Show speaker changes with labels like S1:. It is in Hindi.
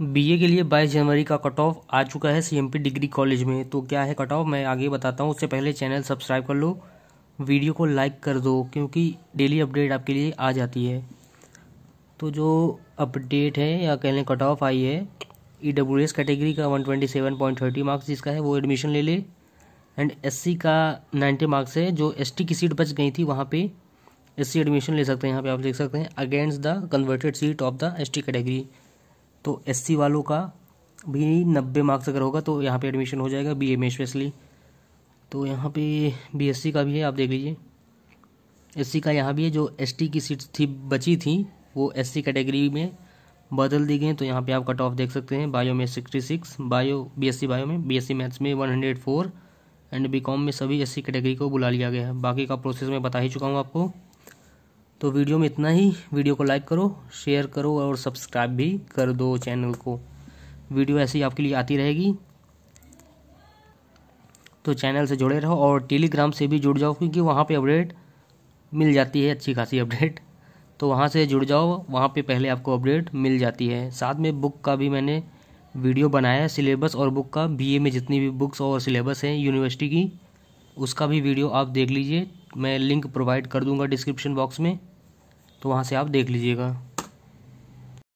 S1: बीए के लिए 22 जनवरी का कट ऑफ आ चुका है सीएमपी डिग्री कॉलेज में तो क्या है कट ऑफ मैं आगे बताता हूँ उससे पहले चैनल सब्सक्राइब कर लो वीडियो को लाइक कर दो क्योंकि डेली अपडेट आपके लिए आ जाती है तो जो अपडेट है या कह लें कट ऑफ आई है ई डब्ल्यू एस कैटेगरी का 127.30 मार्क्स जिसका है वो एडमिशन ले ले एंड एस का नाइन्टी मार्क्स है जो एस की सीट बच गई थी वहाँ पर एस एडमिशन ले सकते हैं यहाँ पर आप देख सकते हैं against the converted seat of the S category तो एस वालों का भी नब्बे मार्क्स अगर होगा तो यहाँ पे एडमिशन हो जाएगा ए में स्पेशली तो यहाँ पे बीएससी का भी है आप देख लीजिए एससी का यहाँ भी है जो एसटी की सीट थी बची थी वो एससी कैटेगरी में बदल दी गई हैं तो यहाँ पे आप कट ऑफ देख सकते हैं बायो में sixty six bio BSc bio में बीएससी मैथ्स में one hundred four and BCom में सभी एस कैटेगरी को बुला लिया गया है बाकी का प्रोसेस मैं बता ही चुका हूँ आपको तो वीडियो में इतना ही वीडियो को लाइक करो शेयर करो और सब्सक्राइब भी कर दो चैनल को वीडियो ऐसी आपके लिए आती रहेगी तो चैनल से जुड़े रहो और टेलीग्राम से भी जुड़ जाओ क्योंकि वहाँ पे अपडेट मिल जाती है अच्छी खासी अपडेट तो वहाँ से जुड़ जाओ वहाँ पे पहले आपको अपडेट मिल जाती है साथ में बुक का भी मैंने वीडियो बनाया है सिलेबस और बुक का बीए में जितनी भी बुक्स और सिलेबस हैं यूनिवर्सिटी की उसका भी वीडियो आप देख लीजिए मैं लिंक प्रोवाइड कर दूँगा डिस्क्रिप्शन बॉक्स में तो वहाँ से आप देख लीजिएगा